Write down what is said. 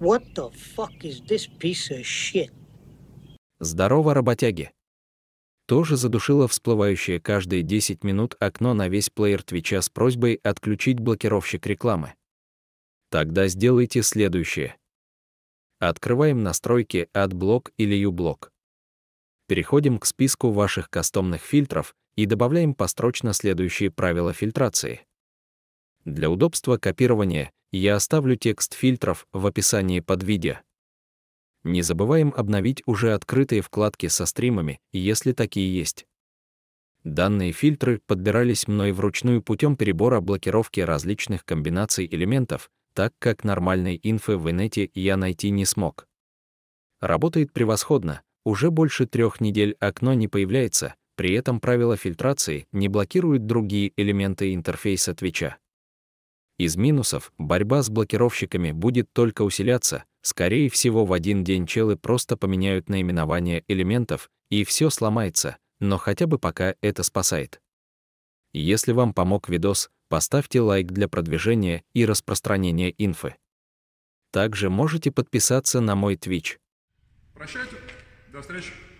What the fuck is this piece of shit? Здорово, работяги! Тоже задушило всплывающее каждые 10 минут окно на весь плеер Твича с просьбой отключить блокировщик рекламы. Тогда сделайте следующее. Открываем настройки AdBlock или uBlock. Переходим к списку ваших кастомных фильтров и добавляем построчно следующие правила фильтрации. Для удобства копирования я оставлю текст фильтров в описании под видео. Не забываем обновить уже открытые вкладки со стримами, если такие есть. Данные фильтры подбирались мной вручную путем перебора блокировки различных комбинаций элементов, так как нормальной инфы в инете я найти не смог. Работает превосходно, уже больше трех недель окно не появляется, при этом правила фильтрации не блокируют другие элементы интерфейса Твича. Из минусов борьба с блокировщиками будет только усиляться. Скорее всего, в один день челы просто поменяют наименование элементов, и все сломается, но хотя бы пока это спасает. Если вам помог видос, поставьте лайк для продвижения и распространения инфы. Также можете подписаться на мой Twitch. Прощайте, до встречи.